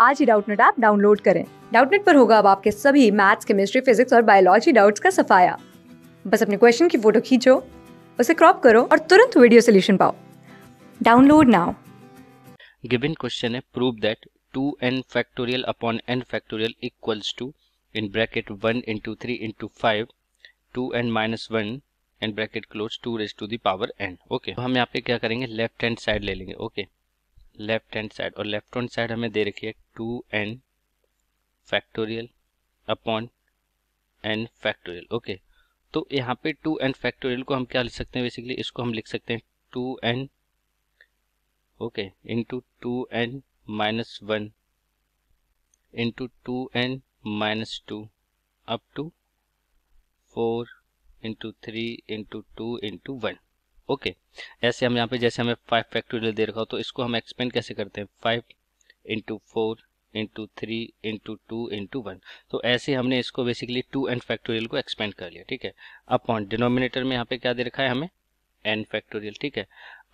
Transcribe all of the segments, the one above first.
आज ही Doubtnut app download करें डाउटनेट पर होगा अब आपके सभी मैथ्स केमिस्ट्री फिजिक्स और बायोलॉजी डाउट्स का सफाया बस अपने क्वेश्चन की फोटो खींचो उसे क्रॉप करो और तुरंत वीडियो सोल्यूशन पाओ डाउनलोड नाउ गिवन क्वेश्चन है prove that 2n factorial upon n factorial equals to in bracket 1 into 3 into 5 2n minus 1 and bracket close to raise to the power n okay हम यहाँ पे क्या करेंगे लेफ्ट हैंड साइड ले लेंगे okay okay. Left hand side और left hand side हमें दे रखी है two n factorial upon n factorial okay तो यहाँ पे टू एन फैक्टोरियल को हम क्या लिख सकते हैं बेसिकली इसको हम लिख सकते हैं two n okay into two n minus one into two n minus two up to four into three into two into one okay ऐसे हम यहाँ पे जैसे हमें फाइव फैक्टोरियल दे रखा हो तो इसको हम एक्सपेंड कैसे करते हैं five into four into three into two into one तो ऐसे हमने इसको बेसिकली टू एन फैक्टोरियल को एक्सपेंड कर लिया ठीक है अब पॉइंट डिनोमिनेटर में यहाँ पे क्या दे रखा है हमें एन फैक्टोरियल ठीक है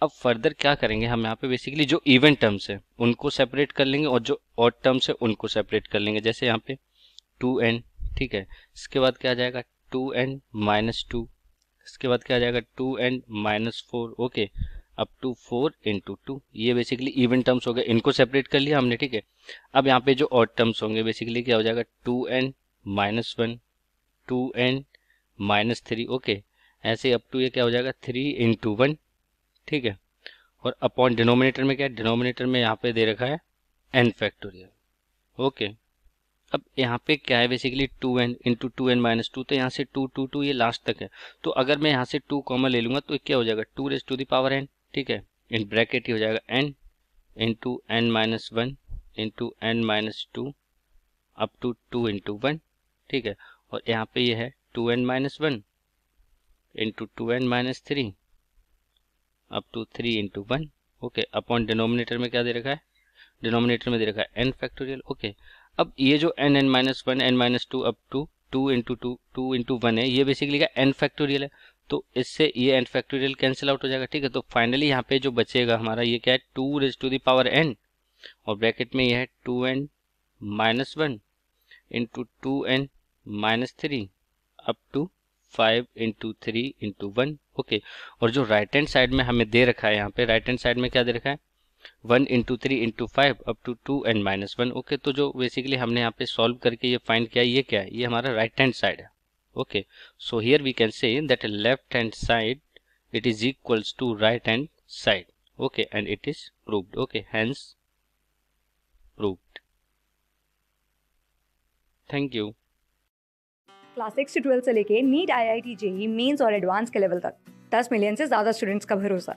अब फर्दर क्या करेंगे हम यहाँ पे बेसिकली जो इवन टर्म्स हैं उनको सेपरेट कर लेंगे और जो ऑड टर्म्स हैं उनको सेपरेट कर लेंगे जैसे यहाँ पे टू एन ठीक है इसके बाद क्या आ जाएगा टू एन माइनस टू इसके बाद क्या आ जाएगा two n minus four okay up to four into two ये बेसिकली इवन टर्म्स हो गए इनको सेपरेट कर लिया हमने ठीक है अब यहाँ पे जो ऑड टर्म्स होंगे बेसिकली क्या हो जाएगा two n minus one two n minus three okay ऐसे अप टू ये क्या हो जाएगा थ्री इंटू वन ठीक है और अपॉन डिनोमिनेटर में क्या है डिनोमिनेटर में यहाँ पे दे रखा है एन फैक्टोरियल ओके okay. अब यहाँ पे क्या है basically two n into two n minus two तो यहाँ से टू टू टू ये लास्ट तक है तो अगर मैं यहाँ से टू कॉमन ले लूँगा तो क्या हो जाएगा two raise to the power n ठीक है इन ब्रैकेट ही हो जाएगा n into n minus one into n minus two up to two into one ठीक है और यहाँ पे ये यह है two n minus one into two n minus three up to three into one okay upon denominator में क्या दे रखा है डिनोमिनेटर में दे रखा है एन फैक्टोरियल ओके अब ये जो n n minus one n minus two up to two into two two into one है ये बेसिकली का एन फैक्टोरियल है तो इससे ये एन फैक्टोरियल कैंसिल आउट हो जाएगा ठीक है तो फाइनली यहाँ पे जो बचेगा हमारा ये क्या है two raise to the power n और ब्रैकेट में यह है two n minus one into two n minus three up to five into three into one okay और जो राइट हैंड साइड में हमें दे रखा है यहाँ पे राइट हैंड साइड में क्या दे रखा है one into three into five up to two n minus one okay तो जो बेसिकली हमने यहाँ पे सॉल्व करके ये फाइंड किया ये क्या है ये हमारा राइट हैंड साइड है okay so here we can say that left hand side it is equals to right hand side okay and it is proved okay hence proved thank you class six से twelfth से लेके NEET I I T JEE mains और advance के level तक दस million से ज़्यादा students का भरोसा